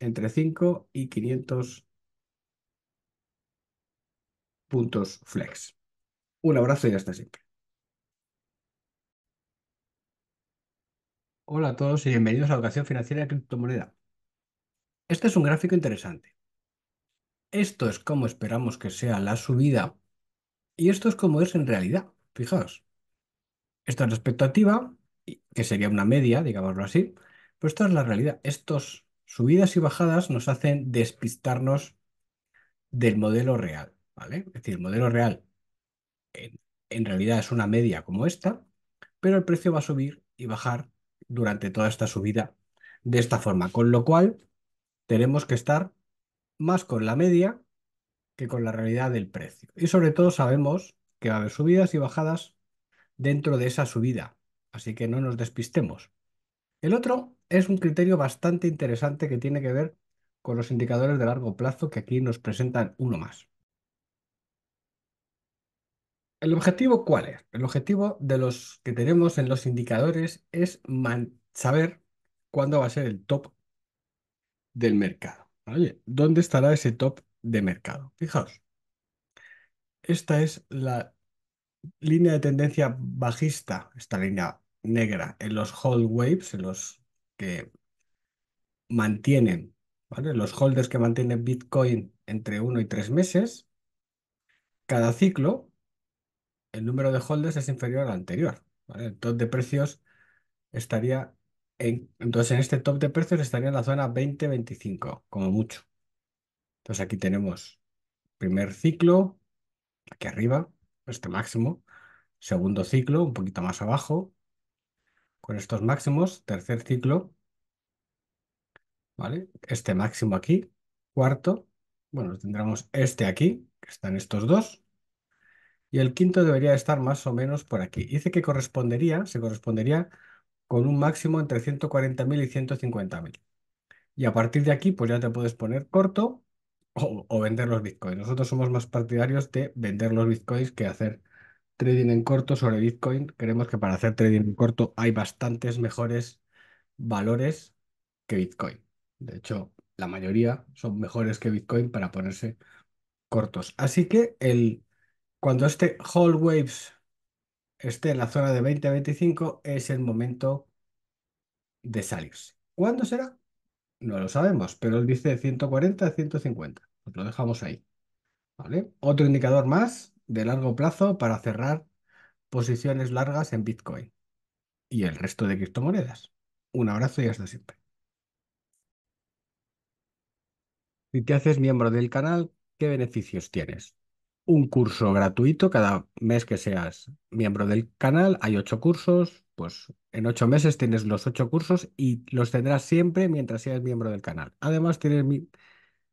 entre 5 y 500 puntos flex. Un abrazo y hasta siempre. Hola a todos y bienvenidos a Educación Financiera de Criptomoneda. Este es un gráfico interesante. Esto es como esperamos que sea la subida y esto es como es en realidad. Fijaos. Esta es la expectativa, que sería una media, digámoslo así, pero esta es la realidad. Estos subidas y bajadas nos hacen despistarnos del modelo real, ¿vale? Es decir, el modelo real en, en realidad es una media como esta, pero el precio va a subir y bajar durante toda esta subida de esta forma, con lo cual tenemos que estar más con la media que con la realidad del precio. Y sobre todo sabemos que va a haber subidas y bajadas dentro de esa subida, así que no nos despistemos. El otro es un criterio bastante interesante que tiene que ver con los indicadores de largo plazo que aquí nos presentan uno más. ¿El objetivo cuál es? El objetivo de los que tenemos en los indicadores es saber cuándo va a ser el top del mercado. ¿Dónde estará ese top de mercado? Fijaos, esta es la línea de tendencia bajista, esta línea negra en los whole waves, en los que mantienen, Los holders que mantienen Bitcoin entre uno y tres meses, cada ciclo, el número de holders es inferior al anterior. El top de precios estaría en, entonces en este top de precios estaría en la zona 20-25, como mucho. Entonces aquí tenemos primer ciclo, aquí arriba, este máximo, segundo ciclo, un poquito más abajo, con estos máximos, tercer ciclo, ¿vale? Este máximo aquí, cuarto, bueno, tendremos este aquí, que están estos dos, y el quinto debería estar más o menos por aquí. Dice que correspondería, se correspondería con un máximo entre 140.000 y 150.000. Y a partir de aquí, pues ya te puedes poner corto o, o, vender los bitcoins. Nosotros somos más partidarios de vender los bitcoins que hacer trading en corto sobre Bitcoin. Creemos que para hacer trading en corto hay bastantes mejores valores que Bitcoin. De hecho, la mayoría son mejores que Bitcoin para ponerse cortos. Así que el, cuando este Whole Waves esté en la zona de 20-25 a es el momento de salirse. ¿Cuándo será? No lo sabemos, pero él dice 140-150. a pues Lo dejamos ahí. ¿Vale? Otro indicador más de largo plazo para cerrar posiciones largas en Bitcoin y el resto de criptomonedas. Un abrazo y hasta siempre. Si te haces miembro del canal, ¿qué beneficios tienes? Un curso gratuito cada mes que seas miembro del canal. Hay ocho cursos, pues en ocho meses tienes los ocho cursos y los tendrás siempre mientras seas miembro del canal. Además, tienes